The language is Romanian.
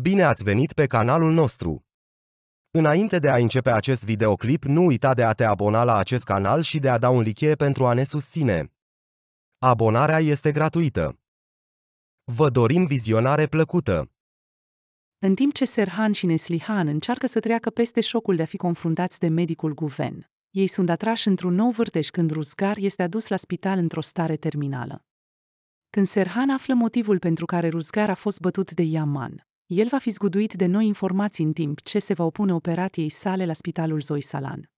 Bine ați venit pe canalul nostru! Înainte de a începe acest videoclip, nu uita de a te abona la acest canal și de a da un like pentru a ne susține. Abonarea este gratuită. Vă dorim vizionare plăcută! În timp ce Serhan și Neslihan încearcă să treacă peste șocul de a fi confruntați de medicul Guven, ei sunt atrași într-un nou vârtej când Ruzgar este adus la spital într-o stare terminală. Când Serhan află motivul pentru care Ruzgar a fost bătut de Yaman, el va fi zguduit de noi informații în timp ce se va opune operației sale la spitalul Zoisalan.